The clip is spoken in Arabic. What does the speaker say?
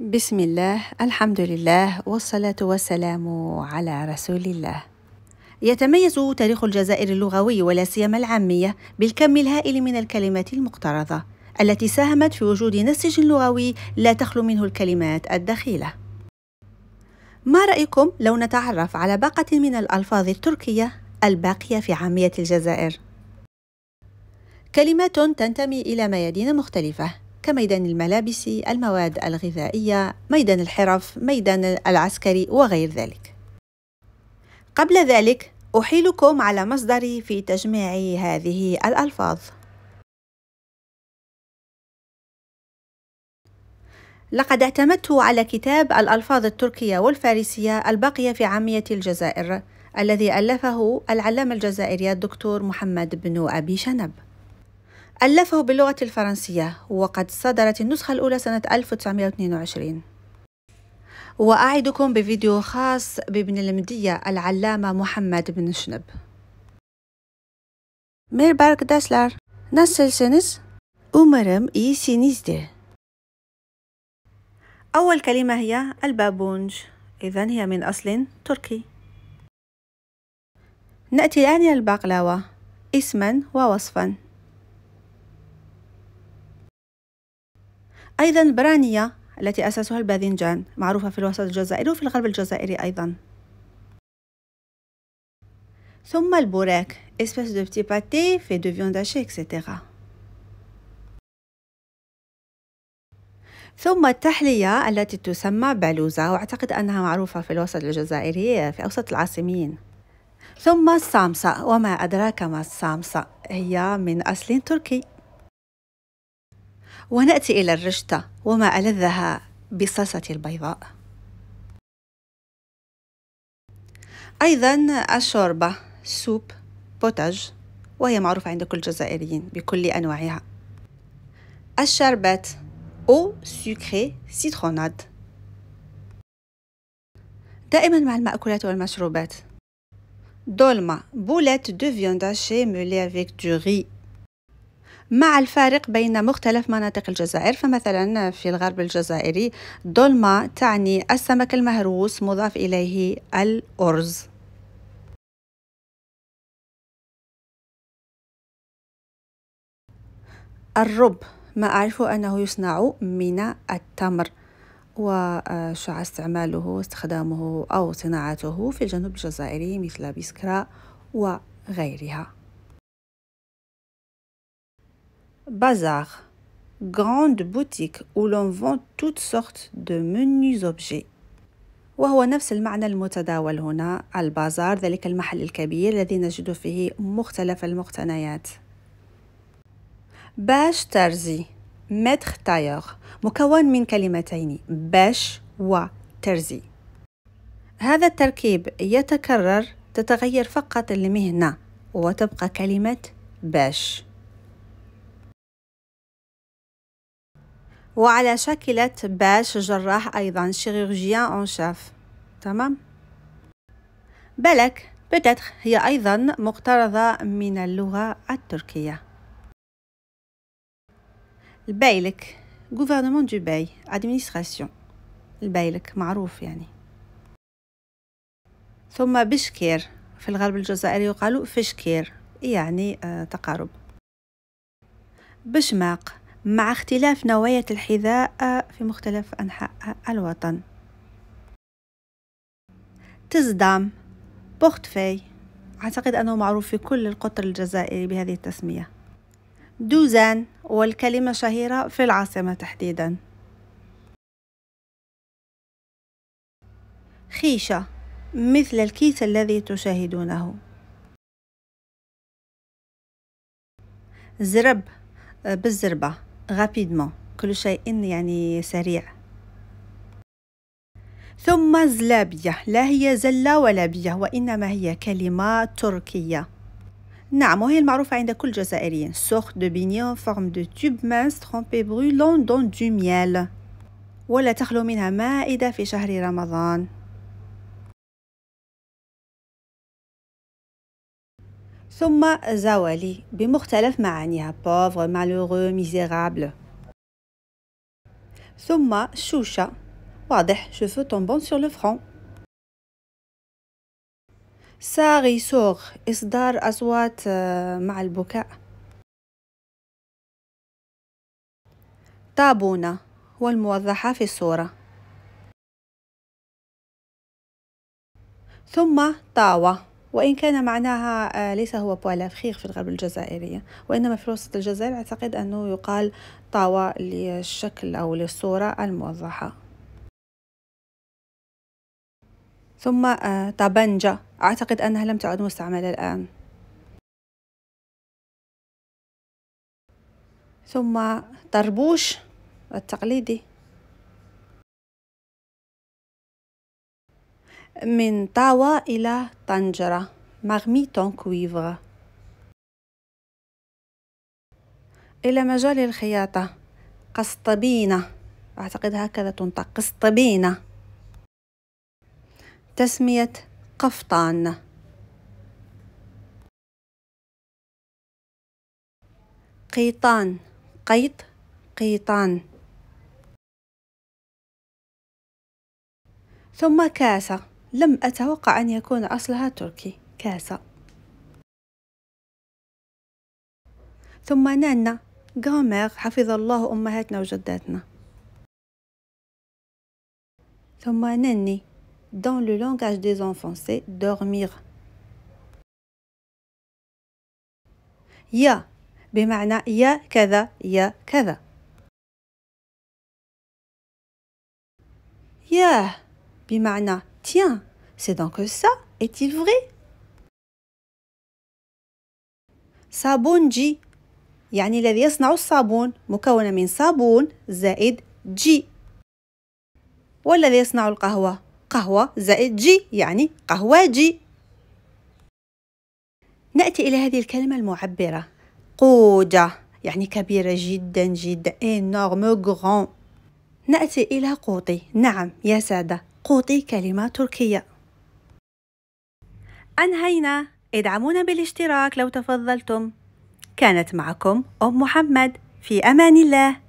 بسم الله الحمد لله والصلاة والسلام على رسول الله يتميز تاريخ الجزائر اللغوي ولا سيما العامية بالكم الهائل من الكلمات المقترضة التي ساهمت في وجود نسج لغوي لا تخلو منه الكلمات الدخيلة ما رأيكم لو نتعرف على باقة من الألفاظ التركية الباقية في عامية الجزائر؟ كلمات تنتمي إلى ميادين مختلفة كميدان الملابس المواد الغذائية ميدان الحرف ميدان العسكري وغير ذلك قبل ذلك أحيلكم على مصدري في تجميع هذه الألفاظ لقد اعتمدت على كتاب الألفاظ التركية والفارسية الباقية في عامية الجزائر الذي ألفه العلامة الجزائري الدكتور محمد بن أبي شنب ألفه باللغة الفرنسية وقد صدرت النسخة الأولى سنة 1922 وأعدكم بفيديو خاص بابن المدية العلامة محمد بن شنب Merhabalar Nasılsınız? Umarım iyisinizdir. أول كلمة هي البابونج إذا هي من أصل تركي نأتي الآن إلى البقلاوة اسما ووصفا أيضا برانية التي أسسها الباذنجان معروفة في الوسط الجزائري وفي الغرب الجزائري أيضا ثم البوراك اسبيس دو بتي باتي في دو فيون داشي etc ثم التحلية التي تسمى بالوزة وأعتقد أنها معروفة في الوسط الجزائري في أوسط العاصمين ثم السامسة وما أدراك ما السامسة هي من أصل تركي ونأتي إلى الرشتة وما ألذها بصلصة البيضاء أيضا الشوربة سوب بوتاج وهي معروفة عند كل الجزائريين بكل أنواعها الشربات أو سكري سيتروناد دائما مع المأكولات والمشروبات دولما بولات دو هاشي مولي افيك دو ري مع الفارق بين مختلف مناطق الجزائر فمثلا في الغرب الجزائري دولما تعني السمك المهروس مضاف إليه الأرز الرب ما أعرف أنه يصنع من التمر وشع استعماله واستخدامه أو صناعته في الجنوب الجزائري مثل بيسكرا وغيرها Bazar, grande boutique où l'on vend toutes sortes de menus objets. وهو نفس المعنى المتداول هنا البازار ذلك المحل الكبير الذي نجد فيه مختلف المقتنيات باش ترزي متر تاير مكون من كلمتين باش وترزي هذا التركيب يتكرر تتغير فقط المهنة وتبقى كلمة باش وعلى شكلة باش جراح أيضا شيرورجيان أون شاف تمام بلك بتتخ هي أيضا مقترضة من اللغة التركية البيلك غوفرنمون دو باي administration البيلك معروف يعني ثم بشكير في الغرب الجزائري يقال فشكير يعني آه، تقارب بشماق مع اختلاف نوعية الحذاء في مختلف أنحاء الوطن تزدام بوختفي أعتقد أنه معروف في كل القطر الجزائري بهذه التسمية دوزان والكلمة شهيرة في العاصمة تحديدا خيشة مثل الكيس الذي تشاهدونه زرب بالزربة رابيدمون كل شيء يعني سريع ثم زلابية لا هي زلة ولا بية وإنما هي كلمة تركية نعم وهي المعروفة عند كل الجزائريين سوخ دو بينيون فورم دو توب مانس ترومبي برولون دون دو ميال ولا تخلو منها مائدة في شهر رمضان ثم زوالي بمختلف معانيها pauvre malheureux misérable ثم شوشة واضح cheveux tombant sur le front ساغي سوغ إصدار أصوات آه، مع البكاء طابونة والموضحة في الصورة ثم طاوة وإن كان معناها آه، ليس هو بوالا فخيخ في الغرب الجزائري وإنما في وسط الجزائر أعتقد أنه يقال طاوة للشكل أو للصورة الموضحة ثم آه، طبنجة أعتقد أنها لم تعد مستعملة الآن ثم طربوش التقليدي من طاوة إلى طنجرة مغميتون كويفغ إلى مجال الخياطة قسطبينة أعتقد هكذا تنطق قسطبينة تسمية قفطان قيطان قيط قيطان ثم كاسة لم أتوقع أن يكون أصلها تركي كاسة ثم نانا غامير حفظ الله أمهاتنا وجداتنا ثم ناني dans le langage des enfants c'est dormir يا بمعنى يا كذا يا كذا ياه بمعنى Tiens, c'est donc ça, est-il vrai صابون جي يعني الذي يصنع الصابون مكونة من صابون زائد جي والذي يصنع القهوة قهوة زائد جي يعني قهوة جي نأتي إلى هذه الكلمة المعبرة قودة يعني كبيرة جدا جدا نأتي إلى قوطي نعم يا سادة سقوط كلمة تركية أنهينا ادعمونا بالاشتراك لو تفضلتم كانت معكم أم محمد في أمان الله